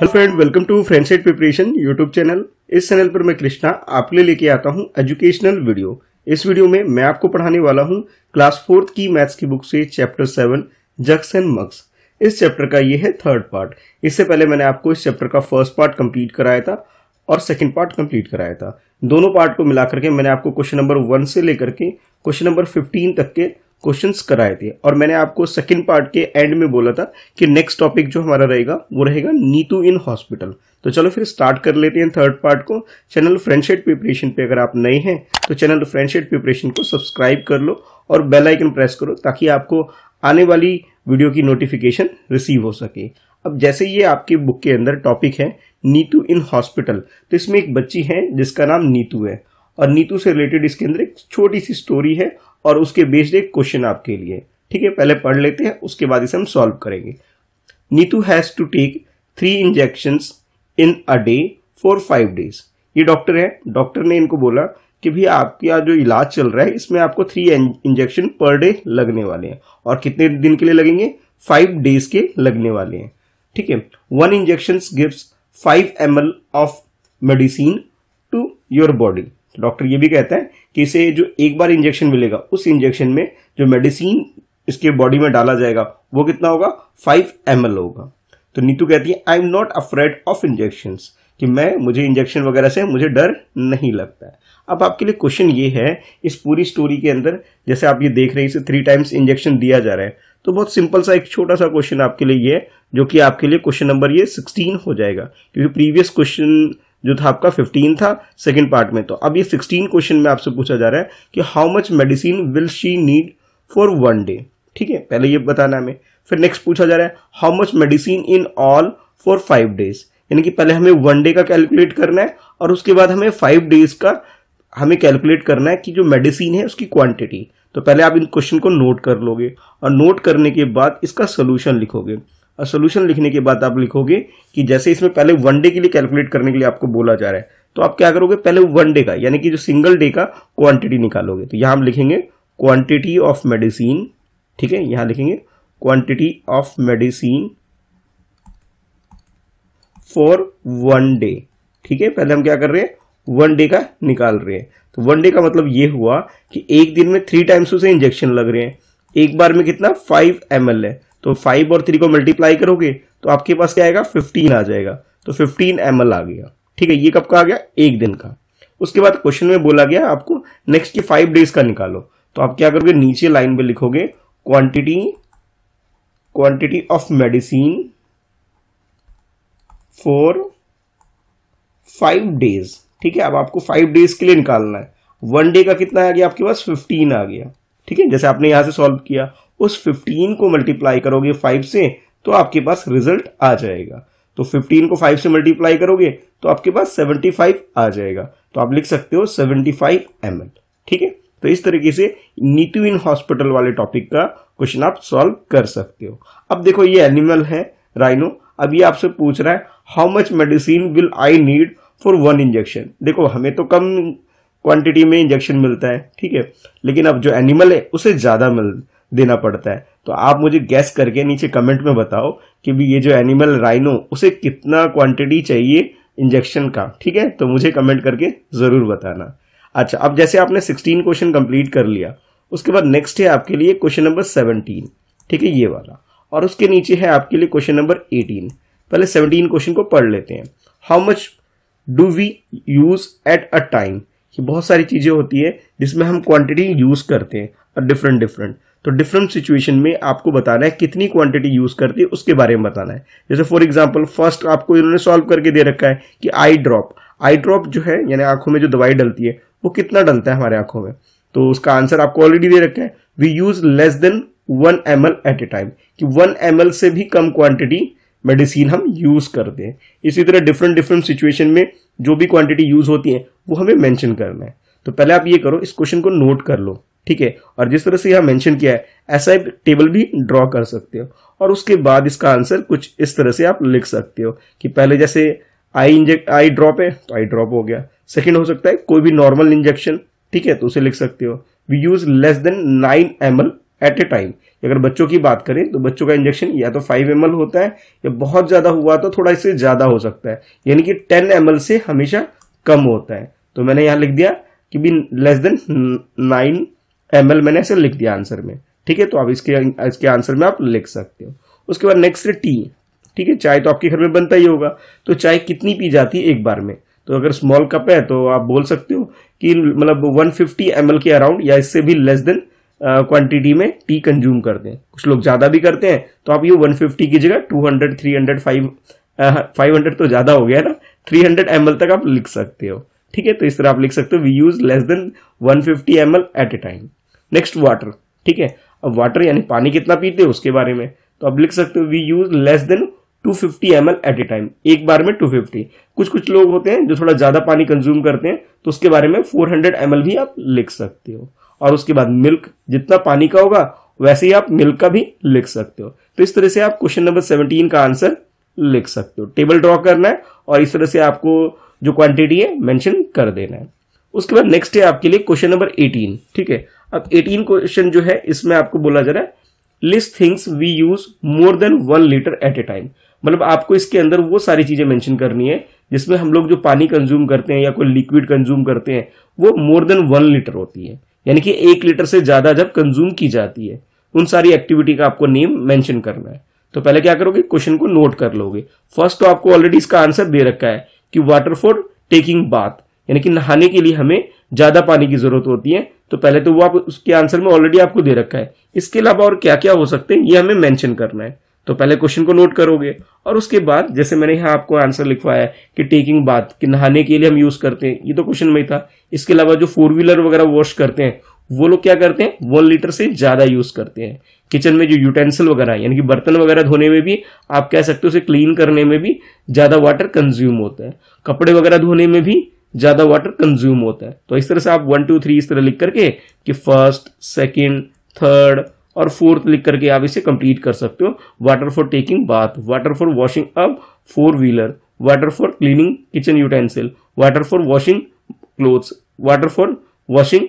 hello friend welcome to friend set preparation YouTube channel इस channel पर मैं कृष्णा आपके लिए लेके आता हूं एजुकेशनल वीडियो इस वीडियो में मैं आपको पढ़ाने वाला हूं क्लास फोर्थ की मैथ्स की बुक से chapter seven jugs and mugs इस चैप्टर का ये है थर्ड पार्ट इससे पहले मैंने आपको इस चैप्टर का फर्स्ट पार्ट कम्प्लीट कराया था और सेकेंड पार्ट कम्प्लीट कराया था दोनों पार्ट को मिलाकर के मैंने आपको क्वेश्चन नंबर वन से लेकर के क्वेश्चन नंबर फिफ्टीन तक के क्वेश्चंस कराए थे और मैंने आपको सेकंड पार्ट के एंड में बोला था कि नेक्स्ट टॉपिक जो हमारा रहेगा वो रहेगा नीतू इन हॉस्पिटल तो चलो फिर स्टार्ट कर लेते हैं थर्ड पार्ट को चैनल फ्रेंडशिप प्रिपरेशन पे अगर आप नए हैं तो चैनल फ्रेंडशिप प्रिपरेशन को सब्सक्राइब कर लो और बेल आइकन प्रेस करो ताकि आपको आने वाली वीडियो की नोटिफिकेशन रिसीव हो सके अब जैसे ये आपकी बुक के अंदर टॉपिक है नीतू इन हॉस्पिटल तो इसमें एक बच्ची है जिसका नाम नीतू है और नीतू से रिलेटेड इसके अंदर एक छोटी सी स्टोरी है और उसके बेस्ड एक क्वेश्चन आपके लिए ठीक है पहले पढ़ लेते हैं उसके बाद इसे हम सॉल्व करेंगे Neetu has to take three injections in a day for five days ये डॉक्टर है डॉक्टर ने इनको बोला कि भैया आपका जो इलाज चल रहा है इसमें आपको थ्री इंजेक्शन पर डे लगने वाले हैं और कितने दिन के लिए लगेंगे फाइव डेज के लगने वाले हैं ठीक है one injection gives five M of medicine to your body तो डॉक्टर ये भी कहता है कि इसे जो एक बार इंजेक्शन मिलेगा उस इंजेक्शन में जो मेडिसिन इसके बॉडी में डाला जाएगा वो कितना होगा फाइव एम होगा तो नीतू कहती है I am not afraid of injection कि मैं मुझे इंजेक्शन वगैरह से मुझे डर नहीं लगता है अब आपके लिए क्वेश्चन ये है इस पूरी स्टोरी के अंदर जैसे आप ये देख रहे हैं इसे थ्री टाइम्स इंजेक्शन दिया जा रहा है तो बहुत सिंपल सा एक छोटा सा क्वेश्चन आपके लिए ये जो कि आपके लिए क्वेश्चन नंबर ये सिक्सटीन हो जाएगा क्योंकि प्रीवियस क्वेश्चन जो था आपका 15 था सेकंड पार्ट में तो अब ये 16 क्वेश्चन में आपसे पूछा जा रहा है कि how much medicine will she need for one day ठीक है पहले ये बताना हमें फिर नेक्स्ट पूछा जा रहा है how much medicine in all for five days यानी कि पहले हमें वन डे का कैलकुलेट करना है और उसके बाद हमें फाइव डेज का हमें कैलकुलेट करना है कि जो मेडिसिन है उसकी क्वांटिटी तो पहले आप इन क्वेश्चन को नोट कर लोगे और नोट करने के बाद इसका सोल्यूशन लिखोगे सोल्यूशन लिखने के बाद आप लिखोगे कि जैसे इसमें पहले वन डे के लिए कैलकुलेट करने के लिए आपको बोला जा रहा है तो आप क्या करोगे पहले वन डे का यानी कि जो सिंगल डे का क्वांटिटी निकालोगे तो यहां हम लिखेंगे क्वांटिटी ऑफ मेडिसिन ठीक है यहां लिखेंगे quantity of medicine for one day ठीक है पहले हम क्या कर रहे हैं वन डे का निकाल रहे हैं तो वन डे का मतलब ये हुआ कि एक दिन में थ्री टाइम्स उसे इंजेक्शन लग रहे हैं एक बार में कितना फाइव एम है तो फाइव और थ्री को मल्टीप्लाई करोगे तो आपके पास क्या आएगा फिफ्टीन आ जाएगा तो फिफ्टीन एम आ गया ठीक है ये कब का आ गया एक दिन का उसके बाद क्वेश्चन में बोला गया आपको नेक्स्ट के फाइव डेज का निकालो तो आप क्या करोगे नीचे लाइन में लिखोगे quantity quantity of medicine for five days ठीक है अब आपको फाइव डेज के लिए निकालना है वन डे का कितना आ गया आपके पास फिफ्टीन आ गया ठीक है जैसे आपने यहां से सॉल्व किया उस 15 को मल्टीप्लाई करोगे 5 से तो आपके पास रिजल्ट आ जाएगा तो 15 को 5 से मल्टीप्लाई करोगे तो आपके पास 75 आ जाएगा तो आप लिख सकते हो 75 फाइव ठीक है तो इस तरीके से नीतू इन हॉस्पिटल वाले टॉपिक का क्वेश्चन आप सॉल्व कर सकते हो अब देखो ये एनिमल है राइनो अब ये आपसे पूछ रहा है how much medicine will I need for one injection देखो हमें तो कम क्वांटिटी में इंजेक्शन मिलता है ठीक है लेकिन अब जो एनिमल है उसे ज़्यादा मिल देना पड़ता है तो आप मुझे गैस करके नीचे कमेंट में बताओ कि भी ये जो एनिमल राइनो उसे कितना क्वांटिटी चाहिए इंजेक्शन का ठीक है तो मुझे कमेंट करके ज़रूर बताना अच्छा अब जैसे आपने सिक्सटीन क्वेश्चन कंप्लीट कर लिया उसके बाद नेक्स्ट है आपके लिए क्वेश्चन नंबर सेवनटीन ठीक है ये वाला और उसके नीचे है आपके लिए क्वेश्चन नंबर एटीन पहले सेवनटीन क्वेश्चन को पढ़ लेते हैं how much do we use at a time बहुत सारी चीज़ें होती है जिसमें हम क्वांटिटी यूज़ करते हैं और डिफरेंट डिफरेंट तो डिफरेंट सिचुएशन में आपको बताना है कितनी क्वांटिटी यूज करती है उसके बारे में बताना है जैसे फॉर एग्जाम्पल फर्स्ट आपको इन्होंने सॉल्व करके दे रखा है कि आई ड्रॉप आई ड्रॉप जो है यानी आंखों में जो दवाई डलती है वो कितना डलता है हमारे आंखों में तो उसका आंसर आपको ऑलरेडी दे रखा है we use less than one M at a time कि वन एम से भी कम क्वांटिटी मेडिसिन हम यूज करते हैं इसी तरह डिफरेंट डिफरेंट सिचुएशन में जो भी क्वांटिटी यूज होती है वो हमें मेंशन करना है तो पहले आप ये करो इस क्वेश्चन को नोट कर लो ठीक है और जिस तरह से यहाँ मेंशन किया है ऐसा एक टेबल भी ड्रॉ कर सकते हो और उसके बाद इसका आंसर कुछ इस तरह से आप लिख सकते हो कि पहले जैसे आई इंजेक्ट आई ड्रॉप है तो आई ड्रॉप हो गया सेकेंड हो सकता है कोई भी नॉर्मल इंजेक्शन ठीक है तो उसे लिख सकते हो we use less than nine M at a time अगर बच्चों की बात करें तो बच्चों का इंजेक्शन या तो फाइव एम होता है या बहुत ज़्यादा हुआ तो थोड़ा इससे ज़्यादा हो सकता है यानी कि टेन एम से हमेशा कम होता है तो मैंने यहाँ लिख दिया कि भी लेस देन नाइन एम मैंने ऐसे लिख दिया आंसर में ठीक है तो आप इसके इसके आंसर में आप लिख सकते हो उसके बाद नेक्स्ट है टी ठीक है चाय तो आपके घर में बनता ही होगा तो चाय कितनी पी जाती है एक बार में तो अगर स्मॉल कप है तो आप बोल सकते हो कि मतलब 150 फिफ्टी के अराउंड या इससे भी लेस देन क्वांटिटी में टी कंज्यूम करते हैं कुछ लोग ज़्यादा भी करते हैं तो आप ये 150 की जगह 200, 300, 5, फाइव हंड्रेड तो ज़्यादा हो गया ना 300 हंड्रेड तक आप लिख सकते हो ठीक है तो इस तरह आप लिख सकते हो we use less than one fifty at a time next water ठीक है अब वाटर यानी पानी कितना पीते हैं उसके बारे में तो अब लिख सकते हो we use less than 250 fifty M at a time एक बार में 250 कुछ कुछ लोग होते हैं जो थोड़ा ज़्यादा पानी कंज्यूम करते हैं तो उसके बारे में 400 हंड्रेड भी आप लिख सकते हो और उसके बाद मिल्क जितना पानी का होगा वैसे ही आप मिल्क का भी लिख सकते हो तो इस तरह से आप क्वेश्चन नंबर सेवनटीन का आंसर लिख सकते हो टेबल ड्रॉ करना है और इस तरह से आपको जो क्वांटिटी है मैंशन कर देना है उसके बाद नेक्स्ट है आपके लिए क्वेश्चन नंबर एटीन ठीक है अब 18 क्वेश्चन जो है इसमें आपको बोला जा रहा है list things we use more than one litre at a time मतलब आपको इसके अंदर वो सारी चीजें मेंशन करनी है जिसमें हम लोग जो पानी कंज्यूम करते हैं या कोई लिक्विड कंज्यूम करते हैं वो मोर देन वन लीटर होती है यानी कि एक लीटर से ज्यादा जब कंज्यूम की जाती है उन सारी एक्टिविटी का आपको नेम मेंशन करना है तो पहले क्या करोगे क्वेश्चन को नोट कर लोगे फर्स्ट तो आपको ऑलरेडी इसका आंसर दे रखा है कि वाटर फॉर टेकिंग बाथ यानी कि नहाने के लिए हमें ज्यादा पानी की जरूरत होती है तो पहले तो वो आप उसके आंसर में ऑलरेडी आपको दे रखा है इसके अलावा और क्या क्या हो सकते हैं ये हमें मेंशन करना है तो पहले क्वेश्चन को नोट करोगे और उसके बाद जैसे मैंने यहाँ आपको आंसर लिखवाया है कि टेकिंग बात कि नहाने के लिए हम यूज करते हैं ये तो क्वेश्चन में ही था इसके अलावा जो फोर व्हीलर वगैरह वॉश करते हैं वो लोग क्या करते हैं वन लीटर से ज्यादा यूज करते हैं किचन में जो यूटेंसिल वगैरह यानी कि बर्तन वगैरह धोने में भी आप कह सकते हो उसे क्लीन करने में भी ज्यादा वाटर कंज्यूम होता है कपड़े वगैरह धोने में भी ज्यादा वाटर कंज्यूम होता है तो इस तरह से आप वन टू थ्री इस तरह लिख करके कि फर्स्ट सेकेंड थर्ड और फोर्थ लिख करके आप इसे कंप्लीट कर सकते हो water for taking bath water for washing up four wheeler water for cleaning kitchen utensil water for washing clothes water for washing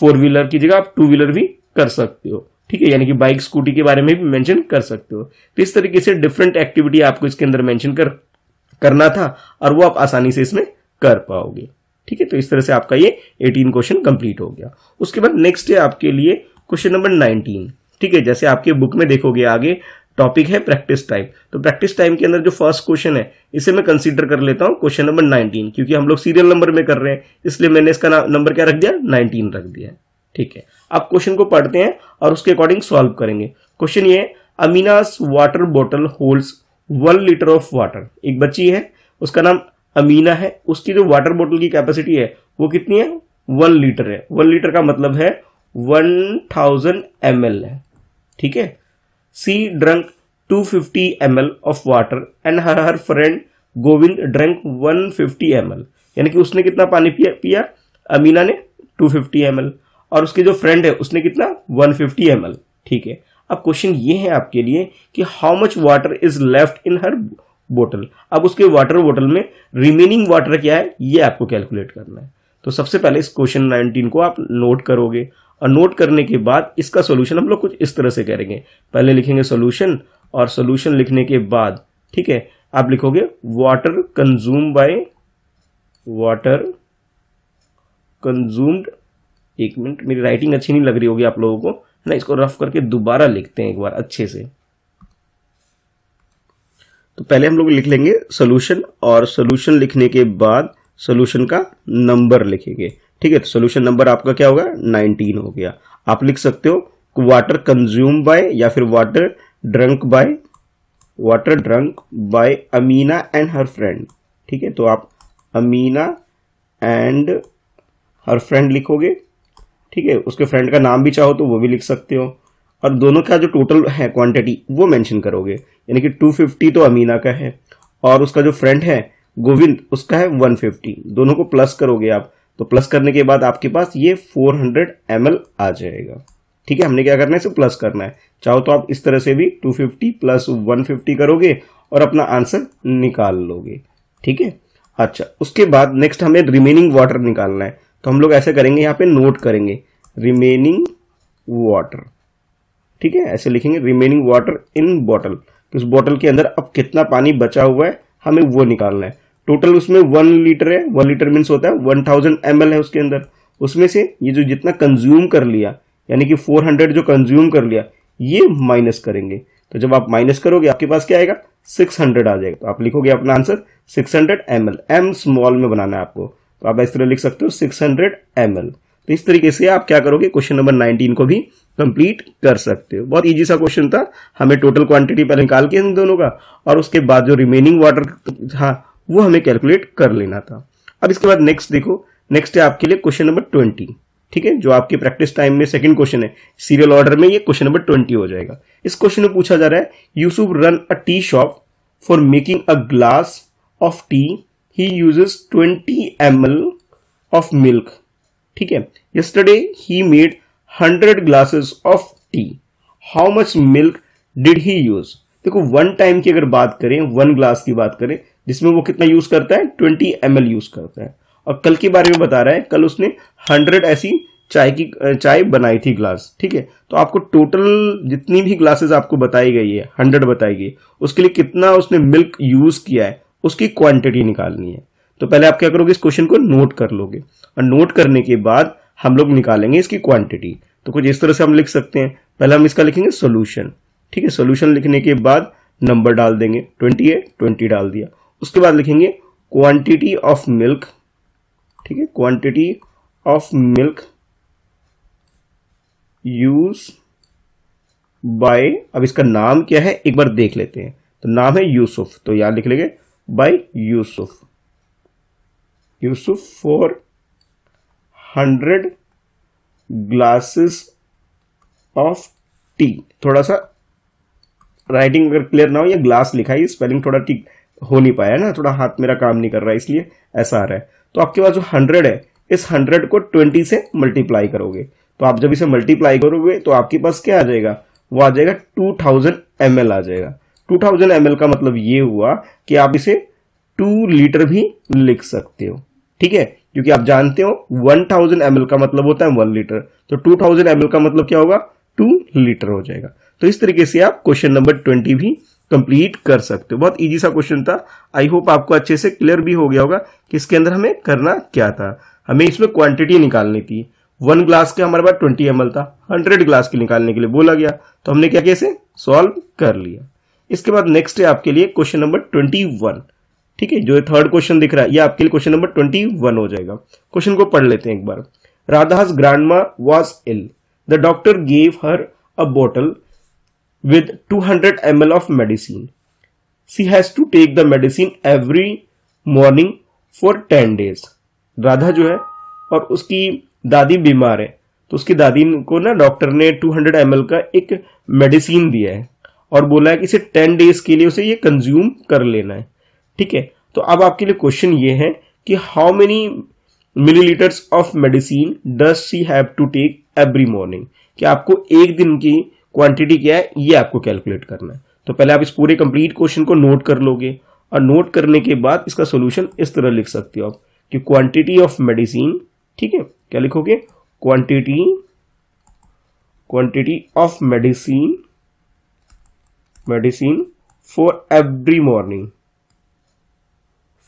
four wheeler की जगह आप टू व्हीलर भी कर सकते हो ठीक है यानी कि बाइक स्कूटी के बारे में भी मेंशन कर सकते हो तो इस तरीके से डिफरेंट एक्टिविटी आपको इसके अंदर मेंशन कर करना था और वो आप आसानी से इसमें कर पाओगे ठीक है तो इस तरह से आपका ये 18 क्वेश्चन कंप्लीट हो गया उसके बाद नेक्स्ट है आपके लिए क्वेश्चन नंबर 19 ठीक है जैसे आपके बुक में देखोगे आगे टॉपिक है प्रैक्टिस टाइम तो प्रैक्टिस टाइम के अंदर जो फर्स्ट क्वेश्चन है इसे मैं कंसीडर कर लेता हूं क्वेश्चन नंबर 19 क्योंकि हम लोग सीरियल नंबर में कर रहे हैं इसलिए मैंने इसका नंबर क्या रख दिया 19 रख दिया ठीक है अब क्वेश्चन को पढ़ते हैं और उसके अकॉर्डिंग सॉल्व करेंगे क्वेश्चन ये Amina's water bottle holds one litre of water एक बच्ची है उसका नाम अमीना है उसकी जो वाटर बोतल की कैपेसिटी है वो कितनी है वन लीटर है वन लीटर का मतलब है वन थाउजेंड एम है ठीक है she drunk two fifty M of water and her her friend Govind drunk one fifty M यानी कि उसने कितना पानी पिया पिया अमीना ने टू फिफ्टी एम और उसके जो फ्रेंड है उसने कितना वन फिफ्टी ठीक है अब क्वेश्चन ये है आपके लिए कि how much water is left in her बोतल अब उसके वाटर बोतल में रिमेनिंग वाटर क्या है ये आपको कैलकुलेट करना है तो सबसे पहले इस क्वेश्चन 19 को आप नोट करोगे और नोट करने के बाद इसका सोल्यूशन हम लोग कुछ इस तरह से करेंगे पहले लिखेंगे सोल्यूशन और सोल्यूशन लिखने के बाद ठीक है आप लिखोगे water consume by water consumed एक मिनट मेरी राइटिंग अच्छी नहीं लग रही होगी आप लोगों को ना इसको रफ करके दोबारा लिखते हैं एक बार अच्छे से तो पहले हम लोग लिख लेंगे सोल्यूशन और सोल्यूशन लिखने के बाद सोल्यूशन का नंबर लिखेंगे ठीक है तो सोल्यूशन नंबर आपका क्या होगा 19 हो गया आप लिख सकते हो वाटर कंज्यूम बाय या फिर water drunk by water drunk by Amina and her friend ठीक है तो आप अमीना एंड हर फ्रेंड लिखोगे ठीक है उसके फ्रेंड का नाम भी चाहो तो वो भी लिख सकते हो और दोनों का जो टोटल है क्वांटिटी वो मेंशन करोगे यानी कि 250 तो अमीना का है और उसका जो फ्रेंड है गोविंद उसका है 150 दोनों को प्लस करोगे आप तो प्लस करने के बाद आपके पास ये 400 हंड्रेड आ जाएगा ठीक है हमने क्या करना है इसे प्लस करना है चाहो तो आप इस तरह से भी 250 प्लस 150 करोगे और अपना आंसर निकाल लोगे ठीक है अच्छा उसके बाद नेक्स्ट हमें रिमेनिंग वाटर निकालना है तो हम लोग ऐसे करेंगे यहाँ पे नोट करेंगे रिमेनिंग वाटर ठीक है ऐसे लिखेंगे रिमेनिंग वाटर इन बॉटल उस बॉटल के अंदर अब कितना पानी बचा हुआ है हमें वो निकालना है टोटल उसमें वन लीटर है वन लीटर मीन्स होता है वन थाउजेंड एम है उसके अंदर उसमें से ये जो जितना कंज्यूम कर लिया यानी कि फोर हंड्रेड जो कंज्यूम कर लिया ये माइनस करेंगे तो जब आप माइनस करोगे आपके पास क्या आएगा सिक्स हंड्रेड आ जाएगा तो आप लिखोगे अपना answer six hundred M L M small में बनाना है आपको तो आप इस तरह लिख सकते हो सिक्स हंड्रेड एम एल तो इस तरीके से आप क्या करोगे क्वेश्चन नंबर नाइनटीन को भी कंप्लीट कर सकते हो बहुत इजी सा क्वेश्चन था हमें टोटल क्वांटिटी पहले निकाल के इन दोनों का और उसके बाद जो रिमेनिंग वाटर था वो हमें कैलकुलेट कर लेना था अब इसके बाद नेक्स्ट देखो नेक्स्ट है आपके लिए क्वेश्चन नंबर ट्वेंटी ठीक है जो आपके प्रैक्टिस टाइम में सेकंड क्वेश्चन है सीरियल ऑर्डर में ये क्वेश्चन नंबर ट्वेंटी हो जाएगा इस क्वेश्चन में पूछा जा रहा है Yusuf run a tea shop for making a glass of tea he uses twenty m of milk ठीक है yesterday he made hundred glasses of tea how much milk did he use देखो वन टाइम की अगर बात करें one glass की बात करें जिसमें वो कितना यूज करता है ट्वेंटी एम यूज करता है और कल के बारे में बता रहा है कल उसने हंड्रेड ऐसी चाय की चाय बनाई थी ग्लास ठीक है तो आपको टोटल जितनी भी ग्लासेस आपको बताई गई है हंड्रेड बताई गई उसके लिए कितना उसने मिल्क यूज किया है उसकी क्वांटिटी निकालनी है तो पहले आप क्या करोगे इस क्वेश्चन को नोट कर लोगे और नोट करने के बाद हम लोग निकालेंगे इसकी क्वांटिटी तो कुछ इस तरह से हम लिख सकते हैं पहले हम इसका लिखेंगे सोल्यूशन ठीक है सोल्यूशन लिखने के बाद नंबर डाल देंगे ट्वेंटी एट ट्वेंटी डाल दिया उसके बाद लिखेंगे क्वांटिटी ऑफ मिल्क ठीक है quantity of milk use by अब इसका नाम क्या है एक बार देख लेते हैं तो नाम है यूसुफ तो यहां लिख लेंगे by Yusuf Yusuf for hundred glasses of tea थोड़ा सा राइटिंग अगर क्लियर ना हो या ग्लास लिखा है स्पेलिंग थोड़ा ठीक हो नहीं पाया ना थोड़ा हाथ मेरा काम नहीं कर रहा है इसलिए ऐसा आ रहा है तो आपके पास जो हंड्रेड है इस हंड्रेड को ट्वेंटी से मल्टीप्लाई करोगे तो आप जब इसे मल्टीप्लाई करोगे तो आपके पास क्या आ जाएगा वो आ जाएगा टू थाउजेंड एम आ जाएगा टू थाउजेंड एम का मतलब ये हुआ कि आप इसे टू लीटर भी लिख सकते हो ठीक है क्योंकि आप जानते हो 1000 थाउजेंड का मतलब होता है वन लीटर तो 2000 थाउजेंड का मतलब क्या होगा टू लीटर हो जाएगा तो इस तरीके से आप क्वेश्चन नंबर ट्वेंटी भी कंप्लीट कर सकते हो बहुत इजी सा क्वेश्चन था आई होप आपको अच्छे से क्लियर भी हो गया होगा कि इसके अंदर हमें करना क्या था हमें इसमें क्वांटिटी निकालनी थी वन ग्लास के हमारे पास ट्वेंटी एम था हंड्रेड ग्लास के निकालने के लिए बोला गया तो हमने क्या कैसे सॉल्व कर लिया इसके बाद नेक्स्ट है आपके लिए क्वेश्चन नंबर ट्वेंटी वन ठीक है जो थर्ड क्वेश्चन दिख रहा है ये आपके लिए क्वेश्चन नंबर ट्वेंटी वन हो जाएगा क्वेश्चन को पढ़ लेते हैं एक बार Radha's grandma was ill the doctor gave her a bottle with 200 ml of medicine she has to take the medicine every morning for ten days Radha जो है और उसकी दादी बीमार है तो उसकी दादी को ना डॉक्टर ने 200 एल का एक मेडिसिन दिया है और बोला है कि इसे 10 डेज के लिए उसे ये कंज्यूम कर लेना है ठीक है तो अब आपके लिए क्वेश्चन ये है कि how many milliliters of medicine does she have to take every morning कि आपको एक दिन की क्वांटिटी क्या है ये आपको कैलकुलेट करना है तो पहले आप इस पूरे कंप्लीट क्वेश्चन को नोट कर लोगे और नोट करने के बाद इसका सोल्यूशन इस तरह लिख सकते हो आप कि क्वांटिटी ऑफ मेडिसिन ठीक है क्या लिखोगे quantity quantity of medicine medicine for every morning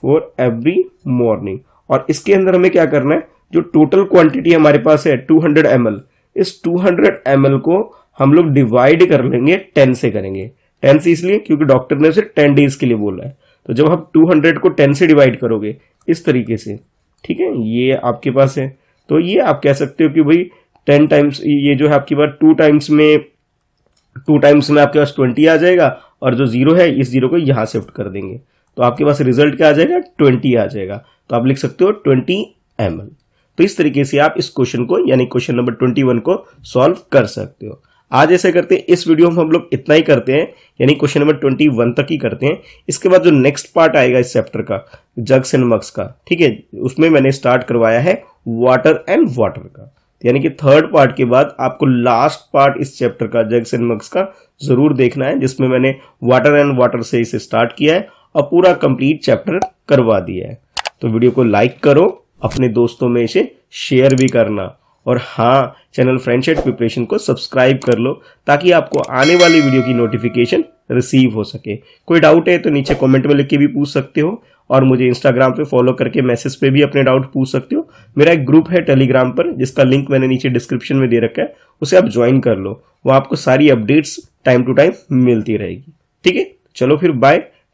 for every morning और इसके अंदर हमें क्या करना है जो टोटल क्वांटिटी हमारे पास है 200 हंड्रेड इस 200 हंड्रेड को हम लोग डिवाइड कर लेंगे 10 से करेंगे 10 से इसलिए क्योंकि डॉक्टर ने उसे 10 डेज के लिए बोला है तो जब आप 200 को 10 से डिवाइड करोगे इस तरीके से ठीक है ये आपके पास है तो ये आप कह सकते हो कि भाई टेन टाइम्स ये जो है आपके पास टू टाइम्स में टू टाइम्स में आपके पास ट्वेंटी आ जाएगा और जो जीरो है इस जीरो को यहां शिफ्ट कर देंगे तो आपके पास रिजल्ट क्या आ जाएगा ट्वेंटी आ जाएगा तो आप लिख सकते हो ट्वेंटी एम तो इस तरीके से आप इस क्वेश्चन को यानी क्वेश्चन नंबर ट्वेंटी वन को सॉल्व कर सकते हो आज ऐसे करते हैं इस वीडियो में हम लोग इतना ही करते हैं यानी क्वेश्चन नंबर ट्वेंटी वन तक ही करते हैं इसके बाद जो नेक्स्ट पार्ट आएगा इस चैप्टर का जग्स एंड मग्स का ठीक है उसमें मैंने स्टार्ट करवाया है वाटर एंड वाटर का यानी कि थर्ड पार्ट के बाद आपको लास्ट पार्ट इस चैप्टर का जग्स एंड मग्स का जरूर देखना है जिसमें मैंने वाटर एंड वाटर से इसे स्टार्ट किया है और पूरा कंप्लीट चैप्टर करवा दिया है तो वीडियो को लाइक करो अपने दोस्तों में इसे शेयर भी करना और हाँ चैनल फ्रेंडशेट प्रिपरेशन को सब्सक्राइब कर लो ताकि आपको आने वाली वीडियो की नोटिफिकेशन रिसीव हो सके कोई डाउट है तो नीचे कमेंट में लिख के भी पूछ सकते हो और मुझे इंस्टाग्राम पे फॉलो करके मैसेज पे भी अपने डाउट पूछ सकते हो मेरा एक ग्रुप है टेलीग्राम पर जिसका लिंक मैंने नीचे डिस्क्रिप्शन में दे रखा है उसे आप ज्वाइन कर लो वो आपको सारी अपडेट्स टाइम टू टाइम मिलती रहेगी ठीक है चलो फिर बाय